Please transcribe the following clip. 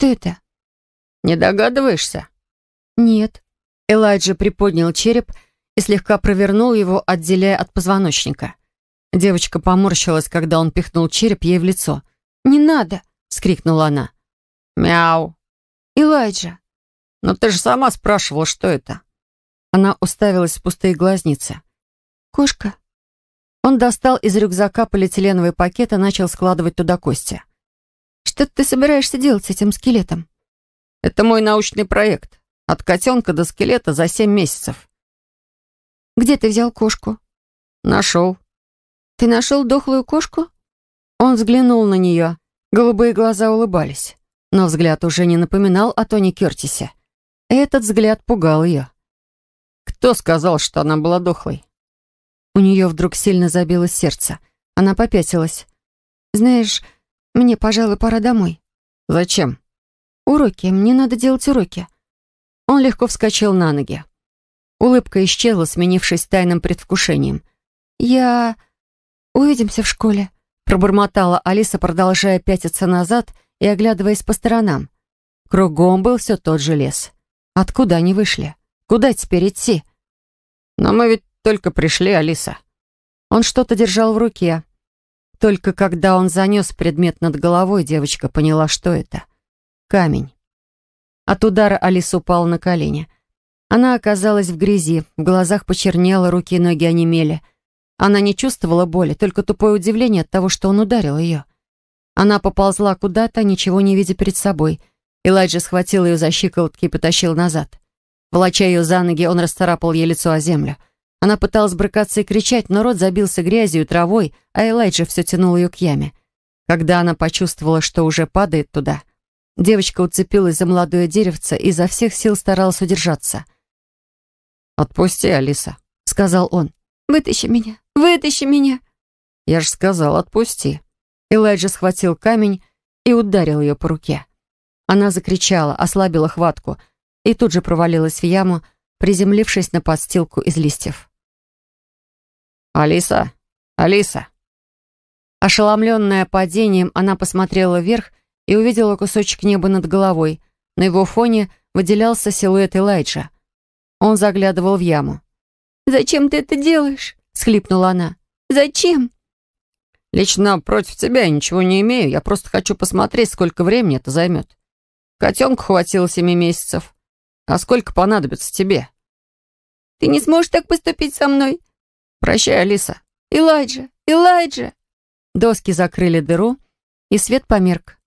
Что это?» «Не догадываешься?» «Нет». Элайджа приподнял череп и слегка провернул его, отделяя от позвоночника. Девочка поморщилась, когда он пихнул череп ей в лицо. «Не надо!» — вскрикнула она. «Мяу!» «Элайджа!» «Но ты же сама спрашивала, что это?» Она уставилась в пустые глазницы. «Кошка?» Он достал из рюкзака полиэтиленовый пакет и начал складывать туда кости. Что ты собираешься делать с этим скелетом? Это мой научный проект. От котенка до скелета за семь месяцев. Где ты взял кошку? Нашел. Ты нашел дохлую кошку? Он взглянул на нее. Голубые глаза улыбались. Но взгляд уже не напоминал о Тони Кертисе. Этот взгляд пугал ее. «Кто сказал, что она была дохлой?» У нее вдруг сильно забилось сердце. Она попятилась. «Знаешь, мне, пожалуй, пора домой. Зачем? Уроки. Мне надо делать уроки. Он легко вскочил на ноги. Улыбка исчезла, сменившись тайным предвкушением. «Я... увидимся в школе», — пробормотала Алиса, продолжая пятиться назад и оглядываясь по сторонам. Кругом был все тот же лес. Откуда они вышли? Куда теперь идти? «Но мы ведь только пришли, Алиса». Он что-то держал в руке. Только когда он занес предмет над головой, девочка поняла, что это. Камень. От удара Алиса упала на колени. Она оказалась в грязи, в глазах почернела, руки и ноги онемели. Она не чувствовала боли, только тупое удивление от того, что он ударил ее. Она поползла куда-то, ничего не видя перед собой. Элайджа схватил ее за щиколотки и потащил назад. Волоча ее за ноги, он расцарапал ей лицо о землю — она пыталась брыкаться и кричать, но рот забился грязью и травой, а Элайджа все тянул ее к яме. Когда она почувствовала, что уже падает туда, девочка уцепилась за молодое деревце и изо всех сил старалась удержаться. «Отпусти, Алиса», — сказал он. «Вытащи меня! Вытащи меня!» «Я же сказал, отпусти!» Элайджа схватил камень и ударил ее по руке. Она закричала, ослабила хватку и тут же провалилась в яму, приземлившись на подстилку из листьев. «Алиса! Алиса!» Ошеломленная падением, она посмотрела вверх и увидела кусочек неба над головой. На его фоне выделялся силуэт Элайджа. Он заглядывал в яму. «Зачем ты это делаешь?» — схлипнула она. «Зачем?» «Лично против тебя я ничего не имею. Я просто хочу посмотреть, сколько времени это займет. Котенку хватило семи месяцев. А сколько понадобится тебе?» «Ты не сможешь так поступить со мной? «Прощай, Алиса!» «Элайджа! Элайджа!» Доски закрыли дыру, и свет померк.